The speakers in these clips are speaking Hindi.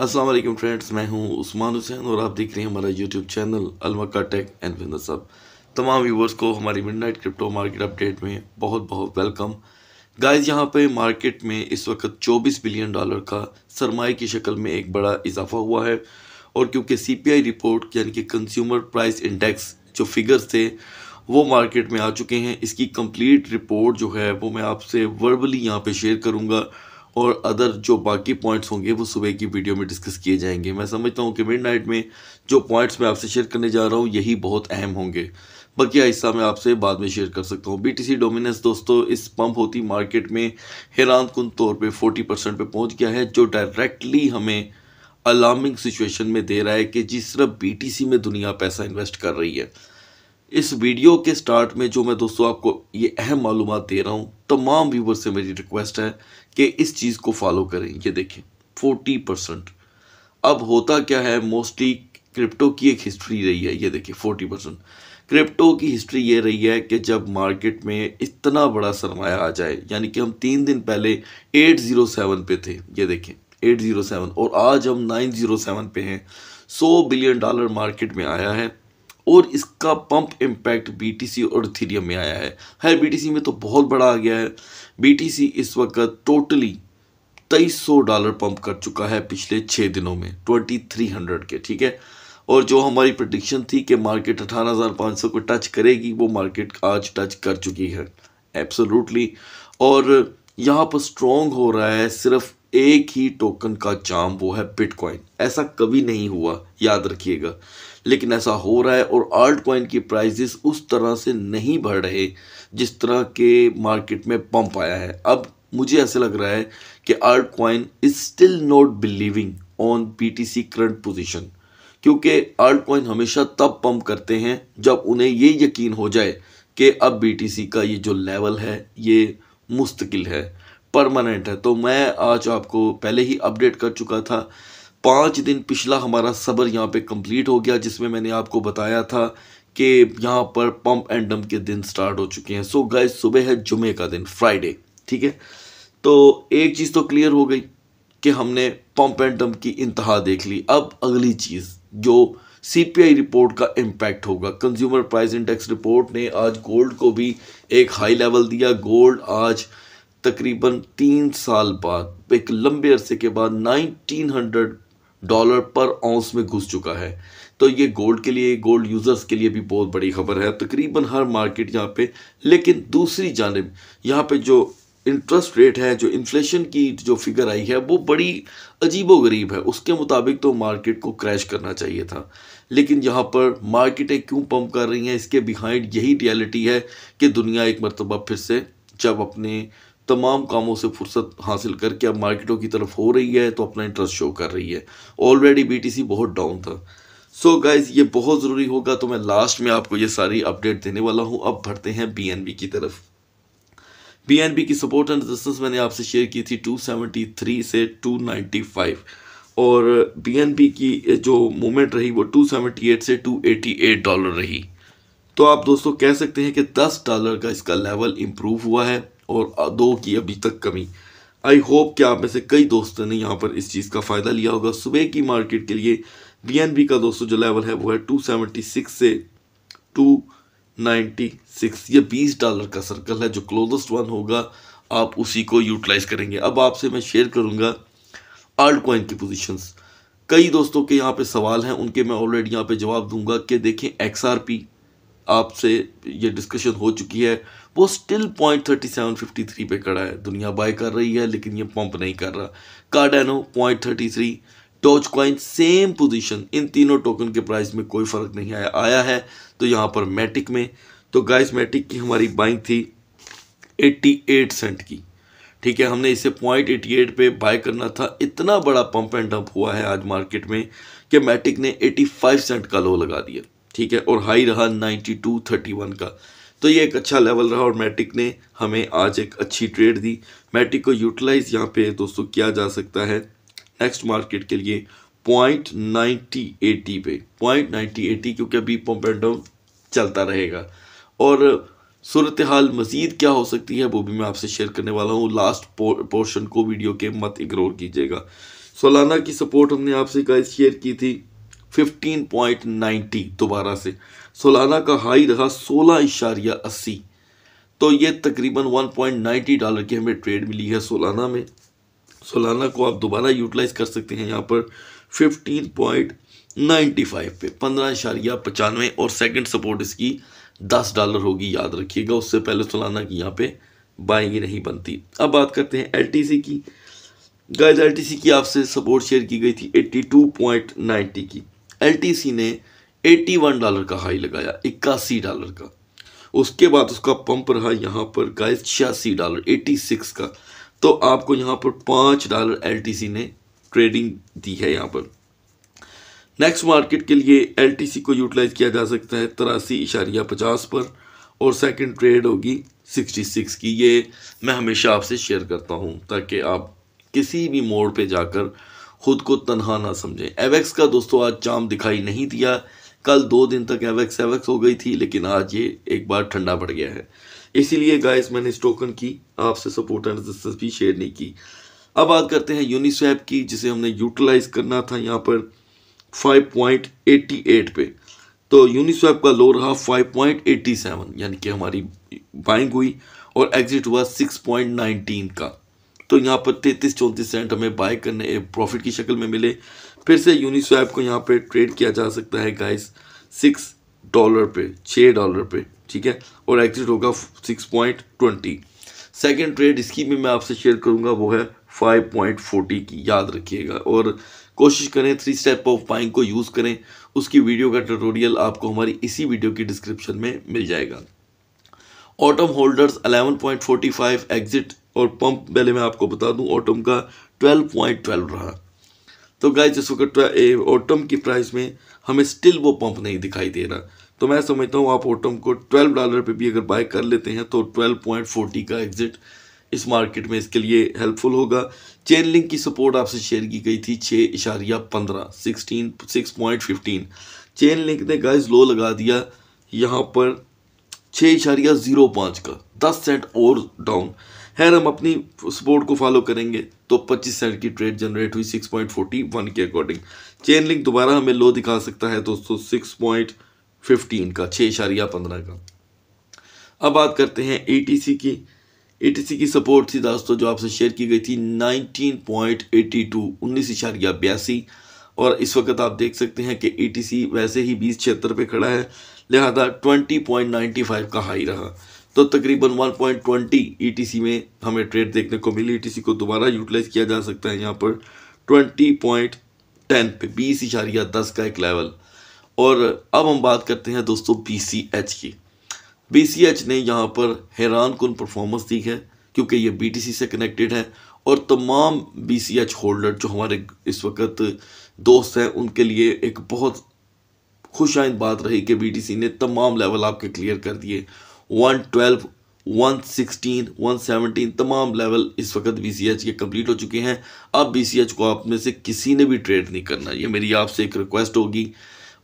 असलम फ्रेंड्स मैं हूँ उस्मान हुसैन और आप देख रहे हैं हमारा YouTube channel Almakka tech and Vinder साहब तमाम व्यूवर्स को हमारी मिडनाइट क्रिप्टो मार्केट अपडेट में बहुत बहुत वेलकम गाइस यहाँ पे मार्केट में इस वक्त 24 बिलियन डॉलर का सरमाए की शक्ल में एक बड़ा इजाफा हुआ है और क्योंकि सी रिपोर्ट यानी कि कंज्यूमर प्राइस इंडेक्स जो फिगर्स थे वो मार्केट में आ चुके हैं इसकी कम्प्लीट रिपोर्ट जो है वो मैं आपसे वर्बली यहाँ पर शेयर करूँगा और अदर जो बाकी पॉइंट्स होंगे वो सुबह की वीडियो में डिस्कस किए जाएंगे मैं समझता हूँ कि मिड नाइट में जो पॉइंट्स मैं आपसे शेयर करने जा रहा हूँ यही बहुत अहम होंगे बाकी हिस्सा मैं आपसे बाद में शेयर कर सकता हूँ बीटीसी डोमिनेंस दोस्तों इस पंप होती मार्केट में हैरान कन तौर पर फोर्टी परसेंट पर पहुँच गया है जो डायरेक्टली हमें अलार्मिंग सिचुएशन में दे रहा है कि जिस तरह बी में दुनिया पैसा इन्वेस्ट कर रही है इस वीडियो के स्टार्ट में जो मैं दोस्तों आपको ये अहम मालूम दे रहा हूँ तमाम व्यूवर से मेरी रिक्वेस्ट है कि इस चीज़ को फॉलो करें ये देखें फोर्टी परसेंट अब होता क्या है मोस्टली क्रिप्टो की एक हिस्ट्री रही है ये देखिए फोर्टी परसेंट क्रिप्टो की हिस्ट्री ये रही है कि जब मार्केट में इतना बड़ा सरमाया आ जाए यानी कि हम तीन दिन पहले एट ज़ीरो सेवन पे थे ये देखें एट ज़ीरो सेवन और आज हम नाइन ज़ीरो सेवन पे हैं सौ बिलियन डॉलर मार्केट में आया है और इसका पंप इम्पैक्ट बीटीसी और थीरियम में आया है हर बीटीसी में तो बहुत बड़ा आ गया है बीटीसी इस वक्त टोटली तेईस सौ डॉलर पंप कर चुका है पिछले छः दिनों में ट्वेंटी थ्री हंड्रेड के ठीक है और जो हमारी प्रडिक्शन थी कि मार्केट अठारह हज़ार पाँच सौ को टच करेगी वो मार्केट आज टच कर चुकी है एब्सोलूटली और यहाँ पर स्ट्रॉन्ग हो रहा है सिर्फ एक ही टोकन का जाम वो है बिटकॉइन ऐसा कभी नहीं हुआ याद रखिएगा लेकिन ऐसा हो रहा है और आल्ट कॉइन की प्राइजेस उस तरह से नहीं बढ़ रहे जिस तरह के मार्केट में पंप आया है अब मुझे ऐसा लग रहा है कि altcoin is still not believing on P T C current position क्योंकि आल्ट कॉइन हमेशा तब पंप करते हैं जब उन्हें ये यकीन हो जाए कि अब बी टी सी का ये जो लेवल है ये मुस्तकिल है परमानेंट है तो मैं आज आपको पहले ही अपडेट कर चुका था पाँच दिन पिछला हमारा सबर यहाँ पे कंप्लीट हो गया जिसमें मैंने आपको बताया था कि यहाँ पर पम्प एंड डम के दिन स्टार्ट हो चुके हैं सो गाय सुबह है जुमे का दिन फ्राइडे ठीक है तो एक चीज़ तो क्लियर हो गई कि हमने पम्प एंड डम की इंतहा देख ली अब अगली चीज़ जो सीपीआई रिपोर्ट का इम्पैक्ट होगा कंज्यूमर प्राइस इंडेक्स रिपोर्ट ने आज गोल्ड को भी एक हाई लेवल दिया गोल्ड आज तकरीबन तीन साल बाद एक लंबे अरसे के बाद 1900 डॉलर पर औंस में घुस चुका है तो ये गोल्ड के लिए गोल्ड यूज़र्स के लिए भी बहुत बड़ी खबर है तकरीबन हर मार्केट यहाँ पे लेकिन दूसरी जानब यहाँ पे जो इंटरेस्ट रेट है जो इन्फ्लेशन की जो फिगर आई है वो बड़ी अजीबो गरीब है उसके मुताबिक तो मार्केट को क्रैश करना चाहिए था लेकिन यहाँ पर मार्केटें क्यों पम्प कर रही हैं इसके बिहाइंड यही रियलिटी है कि दुनिया एक मरतबा फिर से जब अपने तमाम कामों से फुर्सत हासिल करके अब मार्केटों की तरफ हो रही है तो अपना इंटरेस्ट शो कर रही है ऑलरेडी बीटीसी बहुत डाउन था सो so गाइज ये बहुत ज़रूरी होगा तो मैं लास्ट में आपको ये सारी अपडेट देने वाला हूँ अब बढ़ते हैं बी की तरफ बी की सपोर्ट एंड रेजिस्टेंस मैंने आपसे शेयर की थी टू से टू और बी की जो मूवमेंट रही वो टू से टू डॉलर रही तो आप दोस्तों कह सकते हैं कि 10 डॉलर का इसका लेवल इम्प्रूव हुआ है और दो की अभी तक कमी आई होप कि आप में से कई दोस्तों ने यहाँ पर इस चीज़ का फ़ायदा लिया होगा सुबह की मार्केट के लिए बी का दोस्तों जो लेवल है वो है सिक्स से सिक्स ये बीस डॉलर का सर्कल है जो क्लोजस्ट वन होगा आप उसी को यूटिलाइज करेंगे अब आपसे मैं शेयर करूँगा आल्ट कॉइन की पोजीशंस कई दोस्तों के यहाँ पे सवाल हैं उनके मैं ऑलरेडी यहाँ पे जवाब दूंगा कि देखें एक्स आपसे ये डिस्कशन हो चुकी है वो still point thirty seven fifty three पे खड़ा है दुनिया बाय कर रही है लेकिन ये पंप नहीं कर रहा Cardano point thirty three torch coin same position इन तीनों टोकन के प्राइस में कोई फ़र्क नहीं आया आया है तो यहाँ पर मैटिक में तो गाइस मैटिक की हमारी बाइंग थी एट सेंट की ठीक है हमने इसे पॉइंट एटी एट पर बाय करना था इतना बड़ा पंप एंड डंप हुआ है आज मार्केट में कि मैटिक ने एटी फाइव सेंट का लो लगा दिया ठीक है और हाई रहा टू थर्टी वन का तो ये एक अच्छा लेवल रहा और मैटिक ने हमें आज एक अच्छी ट्रेड दी मैटिक को यूटिलाइज़ यहाँ पे दोस्तों किया जा सकता है नेक्स्ट मार्केट के लिए पॉइंट नाइन्टी एटी पे पॉइंट नाइन्टी एटी क्योंकि अभी डाउन चलता रहेगा और सूरत हाल मज़ीद क्या हो सकती है वो भी मैं आपसे शेयर करने वाला हूँ लास्ट पोर्शन को वीडियो के मत इग्नोर कीजिएगा सोलाना की सपोर्ट हमने आपसे गाइस शेयर की थी नाइन्टी दोबारा से सोलाना का हाई रहा सोलह इशारिया अस्सी तो ये तकरीबन 1.90 डॉलर की हमें ट्रेड मिली है सोलाना में सोलाना को आप दोबारा यूटिलाइज कर सकते हैं यहाँ पर 15.95 पे पंद्रह इशारिया पचानवे और सेकंड सपोर्ट इसकी 10 डॉलर होगी याद रखिएगा उससे पहले सोलाना की यहाँ पे बाइंग नहीं बनती अब बात करते हैं एल की गाइज एल की आपसे सपोर्ट शेयर की गई थी नाइन्टी की एल ने एटी वन डॉलर का हाई लगाया इक्यासी डॉलर का उसके बाद उसका पंप रहा यहाँ पर गाइस छियासी डॉलर एटी सिक्स का तो आपको यहाँ पर पाँच डॉलर एल ने ट्रेडिंग दी है यहाँ पर नेक्स्ट मार्केट के लिए एल को यूटिलाइज किया जा सकता है तिरासी इशारिया पचास पर और सेकंड ट्रेड होगी 66 की ये मैं हमेशा आपसे शेयर करता हूँ ताकि आप किसी भी मोड़ पे जाकर ख़ुद को तनहा ना समझें एवेक्स का दोस्तों आज चाम दिखाई नहीं दिया कल दो दिन तक एवेक्स एवेक्स हो गई थी लेकिन आज ये एक बार ठंडा पड़ गया है इसीलिए गाइस मैंने इस टोकन की आपसे सपोर्ट एंड रेजिस्टेंस भी शेयर नहीं की अब बात करते हैं यूनिस्वैप की जिसे हमने यूटिलाइज करना था यहाँ पर 5.88 पे तो यूनिस्वैप का लो रहा 5.87 यानी कि हमारी बाइंग हुई और एग्जिट हुआ 6.19 का तो यहाँ पर तैतीस चौंतीस सेंट हमें बाय करने प्रॉफिट की शक्ल में मिले फिर से यूनिस्वैप को यहाँ पे ट्रेड किया जा सकता है गाइस सिक्स डॉलर पे छः डॉलर पे ठीक है और एग्जिट होगा six point twenty second trade इसकी भी मैं आपसे शेयर करूँगा वो है फाइव पॉइंट फोर्टी की याद रखिएगा और कोशिश करें थ्री स्टेप ऑफ बाइंग को यूज़ करें उसकी वीडियो का ट्यूटोरियल आपको हमारी इसी वीडियो की डिस्क्रिप्शन में मिल जाएगा atom holders eleven point forty five exit और पंप पहले मैं आपको बता दूं ऑटम का ट्वेल्व पॉइंट ट्वेल्व रहा तो गाइज इस वक्त ओटम की प्राइस में हमें स्टिल वो पंप नहीं दिखाई दे रहा तो मैं समझता हूँ आप ओटम को 12 डॉलर पे भी अगर बाय कर लेते हैं तो 12.40 का एग्जिट इस मार्केट में इसके लिए हेल्पफुल होगा चेन लिंक की सपोर्ट आपसे शेयर की गई थी छः इशारिया पंद्रह sixteen six point fifteen chain link ने गाइस लो लगा दिया यहाँ पर छः इशारिया ज़ीरो पाँच का दस सेंट और डाउन खैर हम अपनी सपोर्ट को फॉलो करेंगे तो 25 सेंट की ट्रेड जनरेट हुई 6.41 के अकॉर्डिंग चेन लिंक दोबारा हमें लो दिखा सकता है दोस्तों 6.15 का छः इशारिया पंद्रह का अब बात करते हैं ए की ए की सपोर्ट थी दोस्तों जो आपसे शेयर की गई थी 19.82 उन्नीस इशारिया बयासी और इस वक्त आप देख सकते हैं कि ए वैसे ही बीस छिहत्तर पे खड़ा है लिहाजा 20.95 का हाई रहा तो तकरीबन 1.20 ईटीसी e में हमें ट्रेड देखने को मिली ईटीसी e को दोबारा यूटिलाइज किया जा सकता है यहाँ पर 20.10 पे बीस इशारिया e दस का एक लेवल और अब हम बात करते हैं दोस्तों बी सी एच की बी सी एच ने यहाँ पर हैरान कन परफॉर्मेंस दी है क्योंकि ये बी टी सी से कनेक्टेड है और तमाम बी सी एच होल्डर जो हमारे इस वक्त दोस्त हैं उनके लिए एक बहुत खुशाइन बात रही कि बी टी सी ने तमाम लेवल आपके क्लियर कर दिए one twelve one sixteen one seventeen तमाम लेवल इस वक्त बी सी एच के कम्प्लीट हो चुके हैं अब बी सी एच को आप में से किसी ने भी ट्रेड नहीं करना ये मेरी आपसे एक रिक्वेस्ट होगी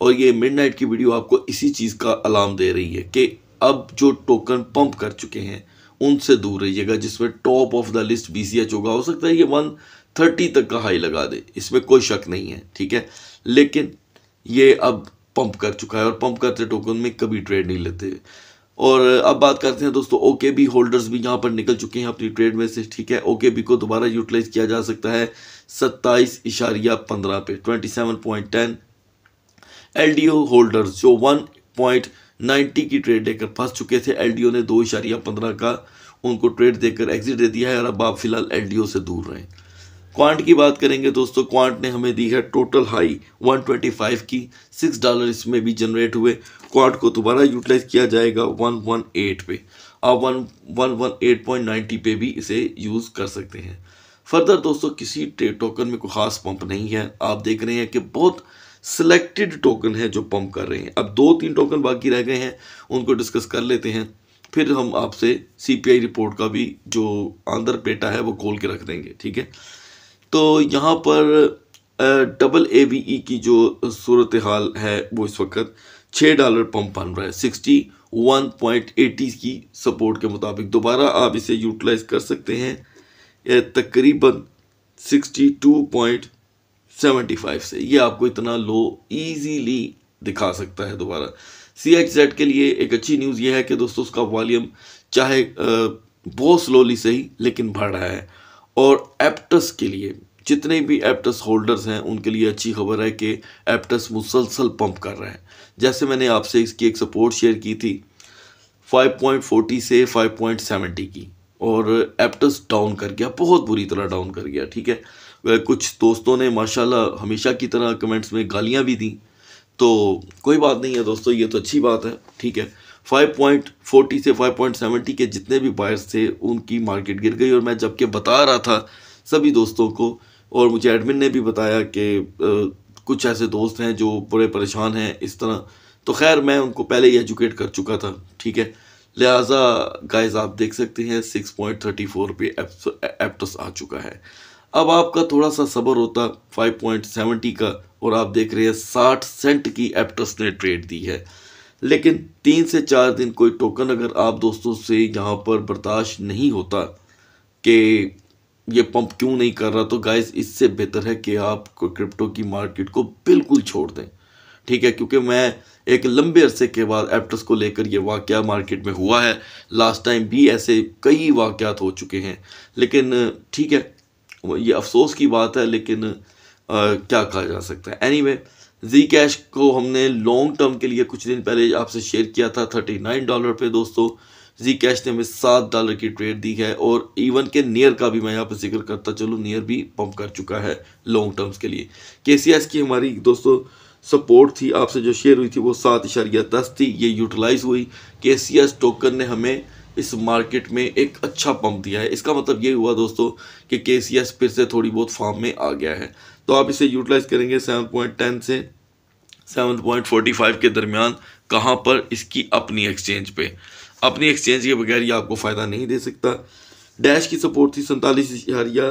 और ये मिडनाइट की वीडियो आपको इसी चीज़ का अलार्म दे रही है कि अब जो टोकन पंप कर चुके हैं उनसे दूर रहिएगा जिसमें top of the list B C H होगा हो सकता है ये वन थर्टी तक का हाई लगा दे इसमें कोई शक नहीं है ठीक है लेकिन ये अब पंप कर चुका है और पंप करते टोकन में कभी ट्रेड नहीं लेते और अब बात करते हैं दोस्तों ओके बी होल्डर्स भी यहाँ पर निकल चुके हैं अपनी ट्रेड में से ठीक है ओके बी को दोबारा यूटिलाइज किया जा सकता है सत्ताईस इशारिया पंद्रह पे twenty seven point ten L D O holders जो वन पॉइंट नाइन्टी की ट्रेड देकर फंस चुके थे एल डी ओ ने दो इशारिया पंद्रह का उनको ट्रेड देकर एग्जिट दे दिया है और अब आप फिलहाल एल डी ओ से दूर रहें क्वांट की बात करेंगे दोस्तों क्वांट ने हमें दी है टोटल हाई 125 की सिक्स डॉलर इसमें भी जनरेट हुए स्क्वाड को दोबारा यूटिलाइज किया जाएगा वन वन एट पे आप one one one eight point ninety पे भी इसे यूज़ कर सकते हैं फर्दर दोस्तों किसी टोकन में कोई ख़ास पंप नहीं है आप देख रहे हैं कि बहुत सिलेक्टेड टोकन है जो पंप कर रहे हैं अब दो तीन टोकन बाकी रह गए हैं उनको डिस्कस कर लेते हैं फिर हम आपसे सी रिपोर्ट का भी जो आंध्र पेटा है वो खोल के रख देंगे ठीक है तो यहाँ पर डबल ए ई की जो सूरत हाल है वो इस वक्त छः डॉलर पंप बन रहा है सिक्सटी वन पॉइंट एटी की सपोर्ट के मुताबिक दोबारा आप इसे यूटिलाइज कर सकते हैं यह तकरीबन sixty two point seventy five से ये आपको इतना लो ईजीली दिखा सकता है दोबारा सी एच जेड के लिए एक अच्छी न्यूज़ ये है कि दोस्तों उसका वॉल्यूम चाहे बहुत स्लोली सही लेकिन बढ़ रहा है और एप्टस के लिए जितने भी एप्टस होल्डर्स हैं उनके लिए अच्छी खबर है कि एप्टस मुसलसल पंप कर रहे हैं जैसे मैंने आपसे इसकी एक सपोर्ट शेयर की थी 5.40 से 5.70 की और एप्टस डाउन कर गया बहुत बुरी तरह डाउन कर गया ठीक है कुछ दोस्तों ने माशाल्लाह हमेशा की तरह कमेंट्स में गालियाँ भी दी तो कोई बात नहीं है दोस्तों ये तो अच्छी बात है ठीक है 5.40 से 5.70 के जितने भी बायर्स थे उनकी मार्केट गिर गई और मैं जबकि बता रहा था सभी दोस्तों को और मुझे एडमिन ने भी बताया कि कुछ ऐसे दोस्त हैं जो बड़े परेशान हैं इस तरह तो खैर मैं उनको पहले ही एजुकेट कर चुका था ठीक है लिहाजा गाइस आप देख सकते हैं सिक्स पॉइंट थर्टी फोर पे एप्टस आ चुका है अब आपका थोड़ा सा सब्र होता फाइव पॉइंट सेवेंटी का और आप देख रहे हैं साठ सेंट की एप्टस ने ट्रेड दी है लेकिन तीन से चार दिन कोई टोकन अगर आप दोस्तों से यहाँ पर बर्दाश्त नहीं होता कि ये पंप क्यों नहीं कर रहा तो गाइस इससे बेहतर है कि आप क्रिप्टो की मार्केट को बिल्कुल छोड़ दें ठीक है क्योंकि मैं एक लंबे अरसे के बाद एप्टस को लेकर ये वाक़ मार्केट में हुआ है लास्ट टाइम भी ऐसे कई वाक़ हो चुके हैं लेकिन ठीक है ये अफसोस की बात है लेकिन आ, क्या कहा जा सकता है एनी वे जी कैश को हमने लॉन्ग टर्म के लिए कुछ दिन पहले आपसे शेयर किया था थर्टी नाइन डॉलर पर दोस्तों जी कैश ने हमें सात डॉलर की ट्रेड दी है और इवन के नियर का भी मैं यहाँ पर जिक्र करता चलूँ नियर भी पंप कर चुका है लॉन्ग टर्म्स के लिए के की हमारी दोस्तों सपोर्ट थी आपसे जो शेयर हुई थी वो सात इशारिया दस थी ये यूटिलाइज हुई के टोकन ने हमें इस मार्केट में एक अच्छा पंप दिया है इसका मतलब ये हुआ दोस्तों कि के फिर से थोड़ी बहुत फॉर्म में आ गया है तो आप इसे यूटिलाइज करेंगे सेवन पॉइंट टेन से सेवन पॉइंट फोर्टी फाइव के दरमियान कहाँ पर इसकी अपनी एक्सचेंज पे अपनी एक्सचेंज के बगैर ये आपको फ़ायदा नहीं दे सकता डैश की सपोर्ट थी सैंतालीस इशारिया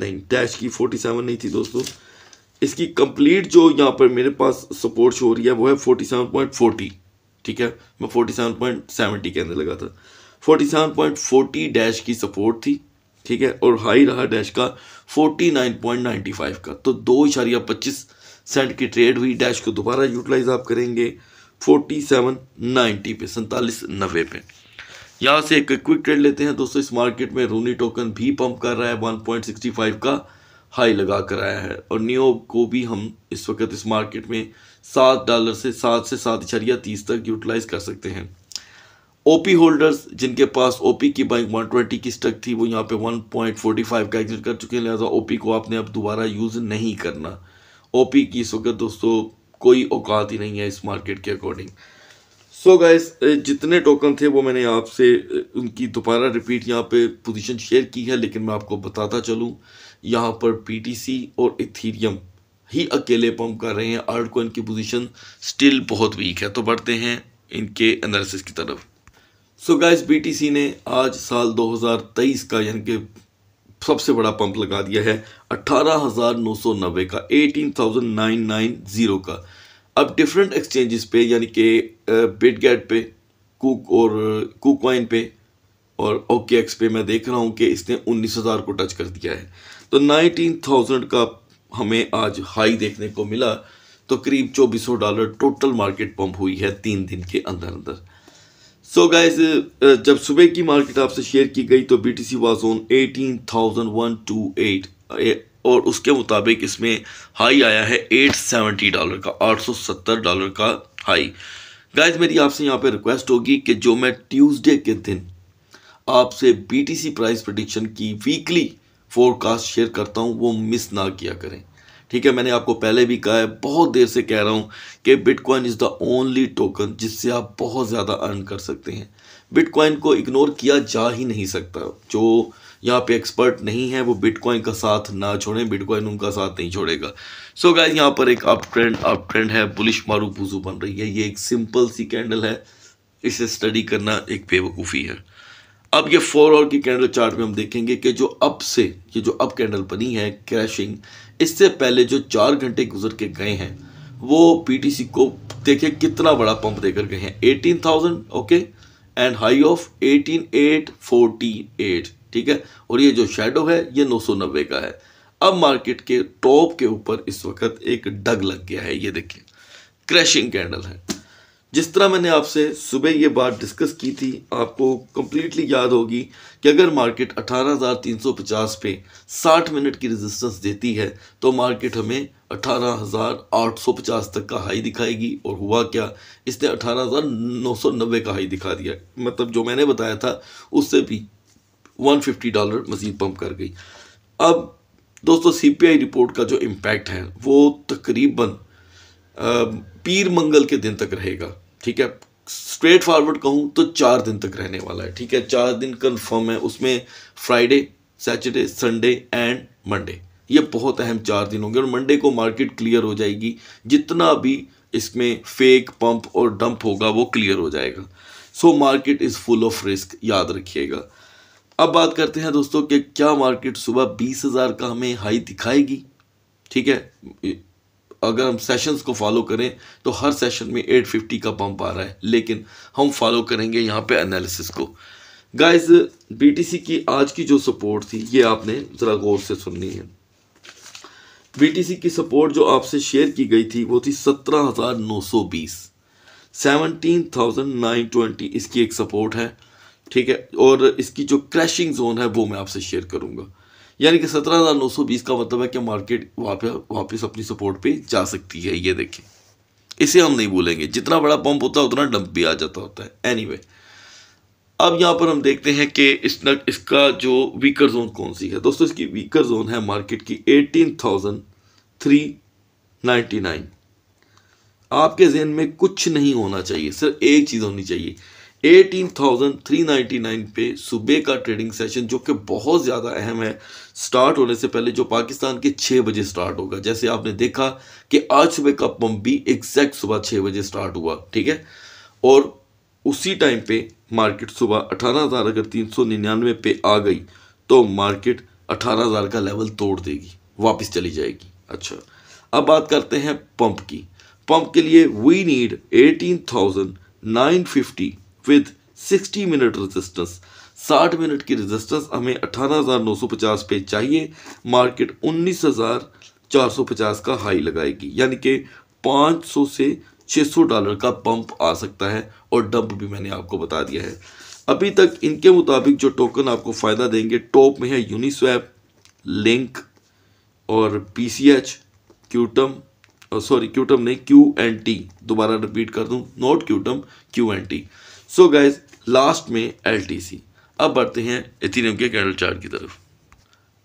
नहीं डैश की फोर्टी सेवन नहीं थी दोस्तों इसकी कंप्लीट जो यहाँ पर मेरे पास सपोर्ट शो हो रही है वो है फोर्टी सेवन पॉइंट फोर्टी ठीक है मैं फोर्टी सेवन पॉइंट सेवेंटी के अंदर लगा था forty seven point forty dash की सपोर्ट थी ठीक है और हाई रहा डैश का forty nine point ninety five का तो दो इशारिया पच्चीस सेंट की ट्रेड हुई डैश को दोबारा यूटिलाइज आप करेंगे फोर्टी सेवन नाइन्टी पे सैंतालीस नब्बे पे यहाँ से एक क्विक ट्रेड लेते हैं दोस्तों इस मार्केट में रूनी टोकन भी पंप कर रहा है वन पॉइंट सिक्सटी फाइव का हाई लगा कर आया है और नियो को भी हम इस वक्त इस मार्केट में सात डॉलर से सात से सात इशारिया तीस तक यूटिलाइज कर सकते हैं ओपी होल्डर्स जिनके पास ओपी की बाइक ट्वेंटी की स्टक थी वो यहाँ पे फाइव का एग्जिट कर चुके हैं लिहाजा ओपी को आपने अब दोबारा यूज़ नहीं करना ओपी की इस वक्त दोस्तों कोई औकात ही नहीं है इस मार्केट के अकॉर्डिंग सो so गाइस जितने टोकन थे वो मैंने आपसे उनकी दोबारा रिपीट यहाँ पे पोजीशन शेयर की है लेकिन मैं आपको बताता चलूँ यहाँ पर पीटीसी और इथीरियम ही अकेले पंप कर रहे हैं आर्ट को इनकी पोजीशन स्टिल बहुत वीक है तो बढ़ते हैं इनके एनालिसिस की तरफ सो गाइस बीटीसी ने आज साल 2023 का यानी कि सबसे बड़ा पंप लगा दिया है अट्ठारह हज़ार नौ सौ नब्बे का eighteen thousand nine nine zero का अब डिफरेंट एक्सचेंजेस पे यानी कि बिटगेट पे कुक और कुक वाइन पे और ओके एक्स पे मैं देख रहा हूँ कि इसने उन्नीस हज़ार को टच कर दिया है तो नाइनटीन थाउजेंड का हमें आज हाई देखने को मिला तो करीब चौबीस सौ डॉलर टोटल मार्केट पंप हुई है तीन दिन के अंदर अंदर सो so गाइस जब सुबह की मार्केट आपसे शेयर की गई तो बी टी सी वाजोन eighteen thousand one two eight और उसके मुताबिक इसमें हाई आया है 870 डॉलर का 870 डॉलर का हाई गाइज मेरी आपसे यहाँ पे रिक्वेस्ट होगी कि जो मैं ट्यूसडे के दिन आपसे बीटीसी प्राइस प्रडिक्शन की वीकली फोरकास्ट शेयर करता हूँ वो मिस ना किया करें ठीक है मैंने आपको पहले भी कहा है बहुत देर से कह रहा हूँ कि Bitcoin is the only token जिससे आप बहुत ज़्यादा अर्न कर सकते हैं बिटकॉइन को इग्नोर किया जा ही नहीं सकता जो यहाँ पे एक्सपर्ट नहीं है वो बिटकॉइन का साथ ना छोड़ें बिटकॉइन उनका साथ नहीं छोड़ेगा सो so गाइज यहाँ पर एक अप ट्रेंड अप ट्रेंड है बुलिश मारू पुजू बन रही है ये एक सिंपल सी कैंडल है इसे स्टडी करना एक बेवकूफ़ी है अब ये फोर और की कैंडल चार्ट में हम देखेंगे कि जो अप से ये जो अप कैंडल बनी है क्रैशिंग इससे पहले जो चार घंटे गुजर के गए हैं वो पीटीसी को देखे कितना बड़ा पंप देकर गए हैं eighteen thousand okay and high of eighteen eight forty eight ठीक है और ये जो शेडो है ये 990 का है अब मार्केट के टॉप के ऊपर इस वक्त एक डग लग गया है ये देखिए क्रैशिंग कैंडल है जिस तरह मैंने आपसे सुबह ये बात डिस्कस की थी आपको कम्प्लीटली याद होगी कि अगर मार्केट 18,350 पे 60 मिनट की रेजिस्टेंस देती है तो मार्केट हमें 18,850 तक का हाई दिखाएगी और हुआ क्या इसने 18,990 का हाई दिखा दिया मतलब जो मैंने बताया था उससे भी वन फिफ्टी डॉलर मज़ीद पम्प कर गई अब दोस्तों सीपीआई रिपोर्ट का जो इम्पैक्ट है वो तकरीबन पीर मंगल के दिन तक रहेगा ठीक है स्ट्रेट फॉरवर्ड कहूँ तो चार दिन तक रहने वाला है ठीक है चार दिन कन्फर्म है उसमें Friday Saturday Sunday and Monday ये बहुत अहम चार दिन होंगे और मंडे को मार्केट क्लियर हो जाएगी जितना भी इसमें फेक पंप और डंप होगा वो क्लियर हो जाएगा so market is full of risk याद रखिएगा अब बात करते हैं दोस्तों कि क्या मार्केट सुबह बीस हज़ार का हमें हाई दिखाएगी ठीक है अगर हम सेशंस को फॉलो करें तो हर सेशन में 850 का पंप आ रहा है लेकिन हम फॉलो करेंगे यहाँ पे एनालिसिस को गाइस बीटीसी की आज की जो सपोर्ट थी ये आपने ज़रा गौर से सुननी है बीटीसी की सपोर्ट जो आपसे शेयर की गई थी वो थी 17,920 17,920 इसकी एक सपोर्ट है ठीक है और इसकी जो क्रैशिंग जोन है वो मैं आपसे शेयर करूंगा यानी कि सत्रह हज़ार नौ सौ बीस का मतलब है कि मार्केट वापस वापस अपनी सपोर्ट पे जा सकती है ये देखें इसे हम नहीं भूलेंगे जितना बड़ा पंप होता है उतना डंप भी आ जाता होता है एनीवे anyway, अब यहाँ पर हम देखते हैं कि इस न, इसका जो वीकर जोन कौन सी है दोस्तों इसकी वीकर जोन है मार्केट की eighteen thousand three ninety nine आपके जहन में कुछ नहीं होना चाहिए सिर्फ एक चीज़ होनी चाहिए 18,399 पे सुबह का ट्रेडिंग सेशन जो कि बहुत ज़्यादा अहम है स्टार्ट होने से पहले जो पाकिस्तान के 6 बजे स्टार्ट होगा जैसे आपने देखा कि आज सुबह का पम्प भी एग्जैक्ट सुबह 6 बजे स्टार्ट हुआ ठीक है और उसी टाइम पे मार्केट सुबह अठारह हज़ार अगर तीन सौ निन्यानवे पे आ गई तो मार्केट अठारह हज़ार का लेवल तोड़ देगी वापस चली जाएगी अच्छा अब बात करते हैं पम्प की पम्प के लिए we need eighteen thousand nine fifty with 60 minute resistance 60 minute की रेजिस्टेंस हमें 18,950 पे चाहिए मार्केट 19,450 का हाई लगाएगी यानी कि 500 से 600 डॉलर का पंप आ सकता है और डंप भी मैंने आपको बता दिया है अभी तक इनके मुताबिक जो टोकन आपको फ़ायदा देंगे टॉप में है यूनिस्वैप लिंक और P C H Qtum sorry Qtum नहीं क्यू एन टी दोबारा रिपीट कर दूँ not Qtum Q N T so guys last में एल अब बढ़ते हैं इथीरियम के कैंडल चार्ट की तरफ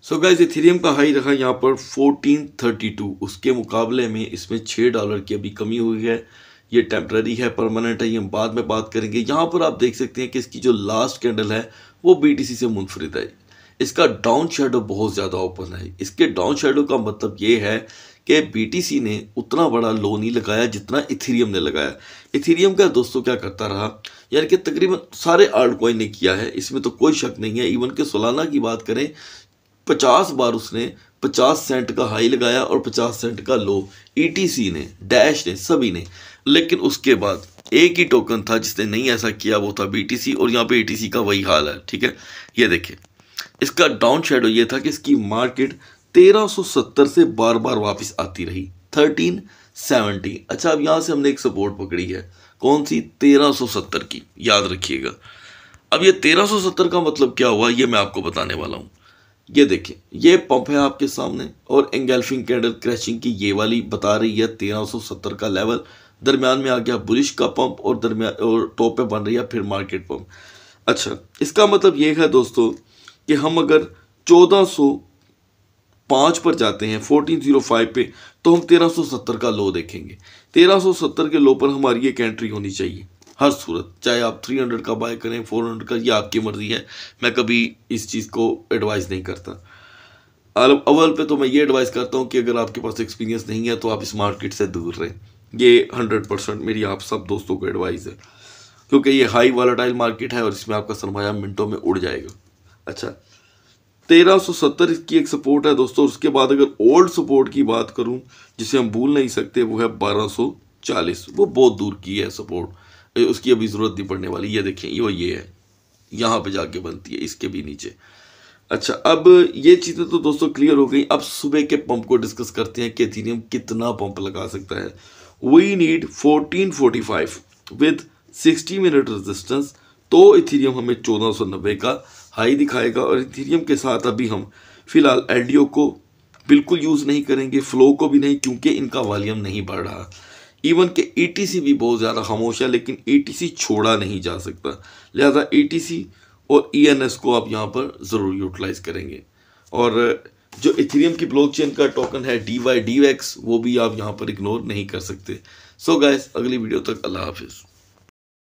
सो गाइज इथीरियम का हाई रखा यहाँ पर 1432 उसके मुकाबले में इसमें छः डॉलर की अभी कमी हुई है ये टेम्प्रेरी है परमानेंट है ये हम बाद में बात करेंगे यहाँ पर आप देख सकते हैं कि इसकी जो लास्ट कैंडल है वो बी से मुनफरद है इसका डाउन शेडो बहुत ज़्यादा ओपन है इसके डाउन शेडो का मतलब ये है कि बीटीसी ने उतना बड़ा लो नहीं लगाया जितना इथीरियम ने लगाया इथीरियम का दोस्तों क्या करता रहा यानी कि तकरीबन सारे आर्ट कोइन ने किया है इसमें तो कोई शक नहीं है इवन के सोलाना की बात करें पचास बार उसने पचास सेंट का हाई लगाया और पचास सेंट का लो ई e ने डैश ने सभी ने लेकिन उसके बाद एक ही टोकन था जिसने नहीं ऐसा किया वो था बी और यहाँ पे ई e का वही हाल है ठीक है ये देखिए इसका डाउन शेडो ये था कि इसकी मार्केट 1370 से बार बार वापस आती रही 1370 अच्छा अब यहाँ से हमने एक सपोर्ट पकड़ी है कौन सी 1370 की याद रखिएगा अब ये 1370 का मतलब क्या हुआ ये मैं आपको बताने वाला हूँ ये देखिए ये पंप है आपके सामने और एंगेल्फिंग कैंडल क्रैशिंग की ये वाली बता रही है 1370 का लेवल दरमियान में आ गया बुलिश का पंप और दरमियान और टॉप पे बन रही है फिर मार्केट पंप अच्छा इसका मतलब ये है दोस्तों कि हम अगर पाँच पर जाते हैं फोर्टीन जीरो फाइव पर तो हम तेरह सौ सत्तर का लो देखेंगे तेरह सौ सत्तर के लो पर हमारी एक एंट्री होनी चाहिए हर सूरत चाहे आप थ्री हंड्रेड का बाय करें फोर हंड्रेड का ये आपकी मर्ज़ी है मैं कभी इस चीज़ को एडवाइस नहीं करता अवल पे तो मैं ये एडवाइस करता हूँ कि अगर आपके पास एक्सपीरियंस नहीं है तो आप इस मार्केट से दूर रहें ये हंड्रेड परसेंट मेरी आप सब दोस्तों को एडवाइस है क्योंकि ये हाई वॉलेटाइल मार्केट है और इसमें आपका सरमाया मिनटों में उड़ जाएगा अच्छा 1370 की एक सपोर्ट है दोस्तों उसके बाद अगर ओल्ड सपोर्ट की बात करूं जिसे हम भूल नहीं सकते वो है 1240 वो बहुत दूर की है सपोर्ट उसकी अभी ज़रूरत नहीं पड़ने वाली ये देखें ये वो ये है यहाँ पे जाके बनती है इसके भी नीचे अच्छा अब ये चीज़ें तो दोस्तों क्लियर हो गई अब सुबह के पंप को डिस्कस करते हैं कि एथीरियम कितना पंप लगा सकता है we need fourteen with sixty minute resistance तो इथीरियम हमें चौदह का हाई दिखाएगा और इथेरियम के साथ अभी हम फिलहाल एल को बिल्कुल यूज़ नहीं करेंगे फ्लो को भी नहीं क्योंकि इनका वॉल्यूम नहीं बढ़ रहा इवन के ई e भी बहुत ज़्यादा खामोश है लेकिन ई e छोड़ा नहीं जा सकता लिहाजा ई e और ई को आप यहाँ पर ज़रूर यूटिलाइज़ करेंगे और जो इथेरियम की ब्लॉकचेन का टोकन है डी वाई डी एक्स वो भी आप यहाँ पर इग्नोर नहीं कर सकते सो so गाइस अगली वीडियो तक अल्लाह हाफिज़